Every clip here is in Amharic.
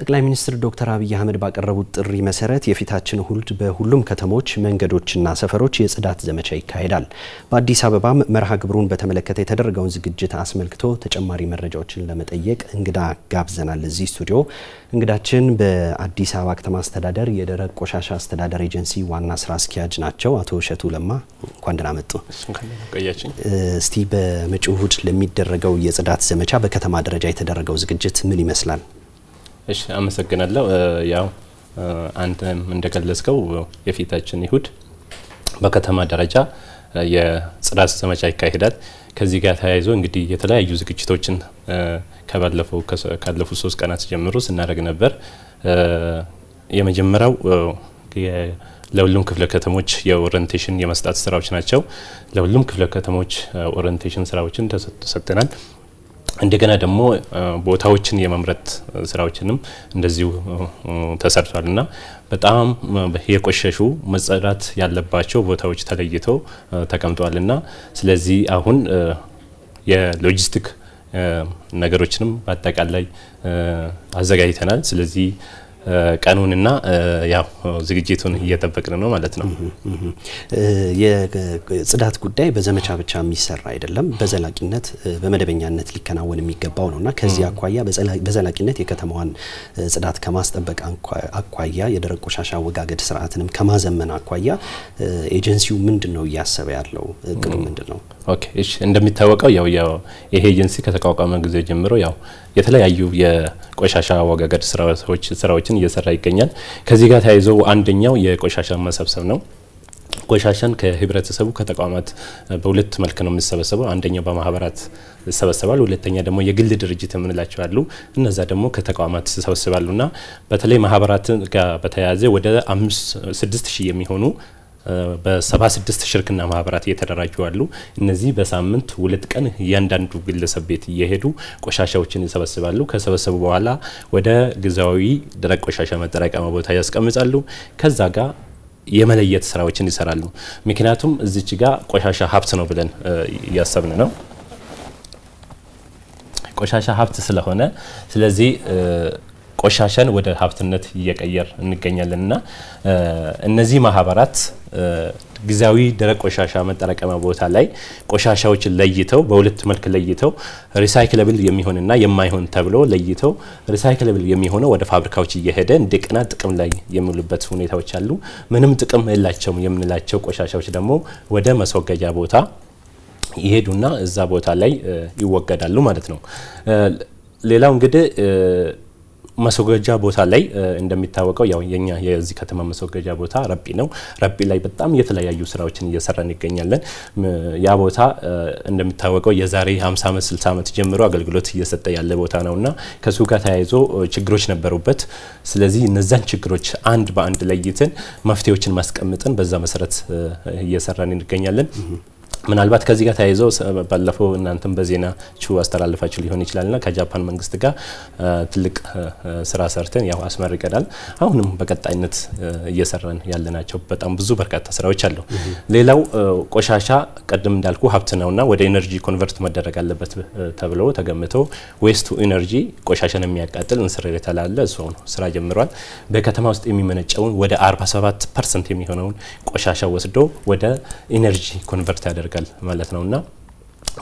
ጠቅላይ ሚኒስትር ዶክተር አብይ አህመድ ባቀረቡት ጥሪ መሰረት የፊታችን እሁድ በሁሉም ከተሞች መንገዶችና ሰፈሮች የጽዳት ዘመቻ ይካሄዳል። በአዲስ አበባም መርሃ ግብሩን በተመለከተ የተደረገውን ዝግጅት አስመልክቶ ተጨማሪ መረጃዎችን ለመጠየቅ እንግዳ ጋብዘናል። እዚህ ስቱዲዮ እንግዳችን በአዲስ አበባ ከተማ አስተዳደር የደረቅ ቆሻሻ አስተዳደር ኤጀንሲ ዋና ስራ አስኪያጅ ናቸው። አቶ እሸቱ ለማ እንኳን ደህና መጡ። እስቲ በመጪው እሁድ ለሚደረገው የጽዳት ዘመቻ በከተማ ደረጃ የተደረገው ዝግጅት ምን ይመስላል? እሺ አመሰግናለሁ። ያው አንተም እንደገለጽከው የፊታችን ይሁድ በከተማ ደረጃ የጽዳት ዘመቻ ይካሄዳል። ከዚህ ጋር ተያይዞ እንግዲህ የተለያዩ ዝግጅቶችን ከባለፈው ካለፉት ሶስት ቀናት ጀምሮ ስናደርግ ነበር። የመጀመሪያው ለሁሉም ክፍለ ከተሞች የኦሪንቴሽን የመስጣት ስራዎች ናቸው። ለሁሉም ክፍለ ከተሞች ኦሪንቴሽን ስራዎችን ተሰጥተናል። እንደገና ደግሞ ቦታዎችን የመምረት ስራዎችንም እንደዚሁ ተሰርቷል እና በጣም የቆሸሹ መጸዳት ያለባቸው ቦታዎች ተለይተው ተቀምጠዋል እና ስለዚህ አሁን የሎጂስቲክ ነገሮችንም በአጠቃላይ አዘጋጅተናል። ስለዚህ ቀኑንና ያው ዝግጅቱን እየጠበቅን ነው ማለት ነው። የጽዳት ጉዳይ በዘመቻ ብቻ የሚሰራ አይደለም፣ በዘላቂነት በመደበኛነት ሊከናወን የሚገባው እና ከዚህ አኳያ በዘላቂነት የከተማዋን ጽዳት ከማስጠበቅ አኳያ የደረቅ ቆሻሻ አወጋገድ ስርዓትንም ከማዘመን አኳያ ኤጀንሲው ምንድን ነው እያሰበ ያለው? እቅዱ ምንድን ነው? ኦኬ እሺ። እንደሚታወቀው ያው ይሄ ኤጀንሲ ከተቋቋመ ጊዜ ጀምሮ ያው የተለያዩ የቆሻሻ አወጋገድ ስራዎች ስራዎችን እየሰራ ይገኛል። ከዚህ ጋር ተያይዞ አንደኛው የቆሻሻ መሰብሰብ ነው። ቆሻሻን ከህብረተሰቡ ከተቋማት በሁለት መልክ ነው የሚሰበሰበው አንደኛው በማህበራት ይሰበሰባል። ሁለተኛ ደግሞ የግል ድርጅት የምንላቸው አሉ። እነዛ ደግሞ ከተቋማት ይሰበስባሉ እና በተለይ ማህበራትን ጋር በተያያዘ ወደ አምስት ስድስት ሺህ የሚሆኑ በሰባ ስድስት ሽርክና ማህበራት እየተደራጁ አሉ። እነዚህ በሳምንት ሁለት ቀን እያንዳንዱ ግለሰብ ቤት እየሄዱ ቆሻሻዎችን ይሰበስባሉ። ከሰበሰቡ በኋላ ወደ ግዛዊ ደረቅ ቆሻሻ መጠራቀሚያ ቦታ ያስቀምጣሉ። ከዛ ጋር የመለየት ስራዎችን ይሰራሉ። ምክንያቱም እዚች ጋር ቆሻሻ ሀብት ነው ብለን እያሰብን ነው ቆሻሻ ሀብት ስለሆነ ስለዚህ ቆሻሻን ወደ ሀብትነት እየቀየር እንገኛለን እና እነዚህ ማህበራት ጊዜያዊ ደረቅ ቆሻሻ መጠረቀሚያ ቦታ ላይ ቆሻሻዎችን ለይተው በሁለት መልክ ለይተው ሪሳይክለብል የሚሆንና የማይሆን ተብሎ ለይተው ሪሳይክለብል የሚሆነው ወደ ፋብሪካዎች እየሄደ እንደገና ጥቅም ላይ የሚውሉበት ሁኔታዎች አሉ። ምንም ጥቅም የላቸውም የምንላቸው ቆሻሻዎች ደግሞ ወደ መስወገጃ ቦታ ይሄዱና እዛ ቦታ ላይ ይወገዳሉ ማለት ነው። ሌላው እንግዲህ ማስወገጃ ቦታ ላይ እንደሚታወቀው ያው የኛ የዚህ ከተማ ማስወገጃ ቦታ ረቢ ነው። ረቢ ላይ በጣም የተለያዩ ስራዎችን እየሰራን ይገኛለን። ያ ቦታ እንደሚታወቀው የዛሬ 50 ዓመት 60 ዓመት ጀምሮ አገልግሎት እየሰጠ ያለ ቦታ ነውና ከሱ ጋር ተያይዞ ችግሮች ነበሩበት። ስለዚህ እነዛን ችግሮች አንድ በአንድ ለይተን መፍትሄዎችን ማስቀምጠን በዛ መሰረት እየሰራን እንገኛለን። ምናልባት ከዚህ ጋር ተያይዞ ባለፈው እናንተም በዜና ቹ አስተላልፋችሁ ሊሆን ይችላልና ከጃፓን መንግስት ጋር ትልቅ ስራ ሰርተን ያው አስመርቀናል። አሁንም በቀጣይነት እየሰራን ያለናቸው በጣም ብዙ በርካታ ስራዎች አሉ። ሌላው ቆሻሻ ቅድም እንዳልኩ ሀብት ና ወደ ኤነርጂ ኮንቨርት መደረግ አለበት ተብሎ ተገምተው ዌስቱ ቱ ኢነርጂ ቆሻሻን የሚያቃጥል ኢንስሬት የተላለ እሱ ስራ ጀምሯል። በከተማ ውስጥ የሚመነጨውን ወደ 47 ፐርሰንት የሚሆነውን ቆሻሻ ወስዶ ወደ ኢነርጂ ኮንቨርት ያደርጋል። መካከል ማለት ነውና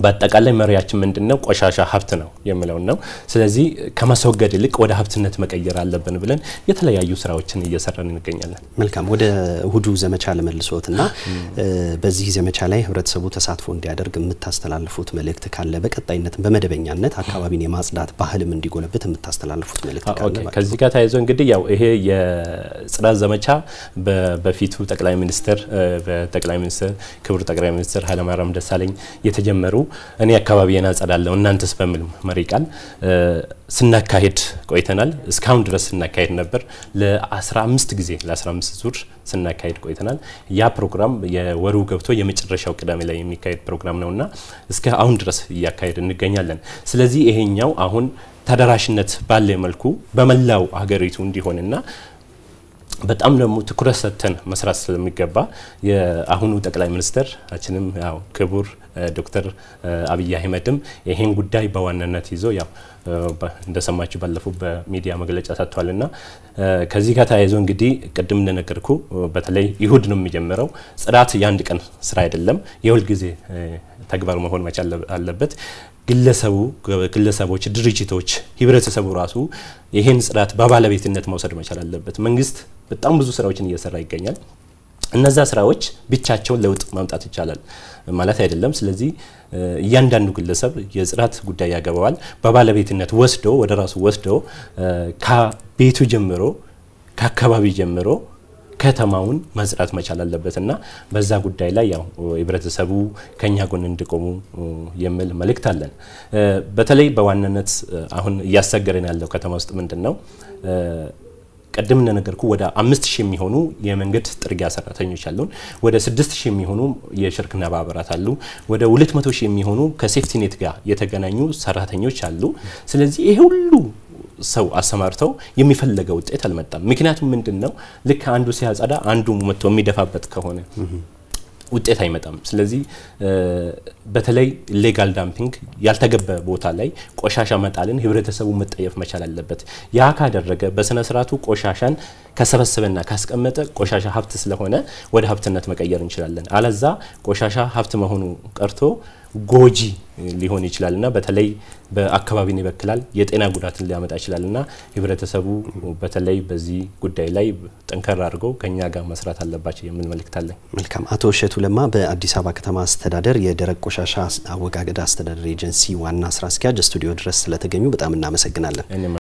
በአጠቃላይ መሪያችን ምንድን ነው? ቆሻሻ ሀብት ነው የሚለውን ነው። ስለዚህ ከማስወገድ ይልቅ ወደ ሀብትነት መቀየር አለብን ብለን የተለያዩ ስራዎችን እየሰራን እንገኛለን። መልካም። ወደ እሁዱ ዘመቻ እና በዚህ ዘመቻ ላይ ህብረተሰቡ ተሳትፎ እንዲያደርግ የምታስተላልፉት መልእክት ካለ በቀጣይነት በመደበኛነት አካባቢን የማጽዳት ባህልም እንዲጎለብት የምታስተላልፉት መልእክት ካለ ከዚህ ጋር ተያይዞ እንግዲህ ያው ይሄ የጽዳት ዘመቻ በፊቱ ጠቅላይ ሚኒስትር በጠቅላይ ሚኒስትር ክቡር ጠቅላይ ሚኒስትር ኃይለማርያም ደሳለኝ የተጀመሩ ነበሩ። እኔ አካባቢዬን አጸዳለሁ እናንተስ በሚል መሪ ቃል ስናካሄድ ቆይተናል። እስካሁን ድረስ ስናካሄድ ነበር። ለ15 ጊዜ ለ15 ዙር ስናካሄድ ቆይተናል። ያ ፕሮግራም የወሩ ገብቶ የመጨረሻው ቅዳሜ ላይ የሚካሄድ ፕሮግራም ነውና እስከ አሁን ድረስ እያካሄድ እንገኛለን። ስለዚህ ይሄኛው አሁን ተደራሽነት ባለ መልኩ በመላው ሀገሪቱ እንዲሆንና በጣም ደግሞ ትኩረት ሰጥተን መስራት ስለሚገባ የአሁኑ ጠቅላይ ሚኒስትራችንም ያው ክቡር ዶክተር አብይ አህመድም ይህን ጉዳይ በዋናነት ይዞ ያው እንደሰማችሁ ባለፈው በሚዲያ መግለጫ ሰጥቷል እና ከዚህ ጋር ተያይዞ እንግዲህ ቅድም እንደነገርኩ በተለይ ይሁድ ነው የሚጀምረው። ጽዳት የአንድ ቀን ስራ አይደለም፣ የሁልጊዜ ተግባር መሆን መቻል አለበት። ግለሰቡ፣ ግለሰቦች፣ ድርጅቶች፣ ህብረተሰቡ ራሱ ይህን ጽዳት በባለቤትነት መውሰድ መቻል አለበት። መንግስት በጣም ብዙ ስራዎችን እየሰራ ይገኛል። እነዛ ስራዎች ብቻቸውን ለውጥ ማምጣት ይቻላል ማለት አይደለም። ስለዚህ እያንዳንዱ ግለሰብ የጽዳት ጉዳይ ያገባዋል። በባለቤትነት ወስዶ ወደ ራሱ ወስዶ ከቤቱ ጀምሮ ከአካባቢ ጀምሮ ከተማውን መጽዳት መቻል አለበት እና በዛ ጉዳይ ላይ ያው ህብረተሰቡ ከኛ ጎን እንዲቆሙ የሚል መልእክት አለን። በተለይ በዋናነት አሁን እያስቸገረን ያለው ከተማ ውስጥ ምንድን ነው ቀደም እንደነገርኩ ወደ አምስት ሺህ የሚሆኑ የመንገድ ጥርጊያ ሰራተኞች አሉን። ወደ ስድስት ሺህ የሚሆኑ የሽርክና ማህበራት አሉ። ወደ ሁለት መቶ ሺህ የሚሆኑ ከሴፍቲኔት ጋር የተገናኙ ሰራተኞች አሉ። ስለዚህ ይሄ ሁሉ ሰው አሰማርተው የሚፈለገው ውጤት አልመጣም። ምክንያቱም ምንድን ነው ልክ አንዱ ሲያጸዳ አንዱ መጥቶ የሚደፋበት ከሆነ ውጤት አይመጣም። ስለዚህ በተለይ ሌጋል ዳምፒንግ ያልተገባ ቦታ ላይ ቆሻሻ መጣልን ህብረተሰቡ መጠየፍ መቻል አለበት። ያ ካደረገ በስነ ስርዓቱ ቆሻሻን ከሰበሰበና ካስቀመጠ ቆሻሻ ሀብት ስለሆነ ወደ ሀብትነት መቀየር እንችላለን። አለዛ ቆሻሻ ሀብት መሆኑ ቀርቶ ጎጂ ሊሆን ይችላል እና በተለይ በአካባቢን ይበክላል፣ የጤና ጉዳትን ሊያመጣ ይችላል እና ህብረተሰቡ በተለይ በዚህ ጉዳይ ላይ ጠንከር አድርገው ከኛ ጋር መስራት አለባቸው የሚል መልእክት መልካም። አቶ እሸቱ ለማ በአዲስ አበባ ከተማ አስተዳደር የደረቅ ቆሻሻ አወጋገድ አስተዳደር ኤጀንሲ ዋና ስራ አስኪያጅ ስቱዲዮ ድረስ ስለተገኙ በጣም እናመሰግናለን።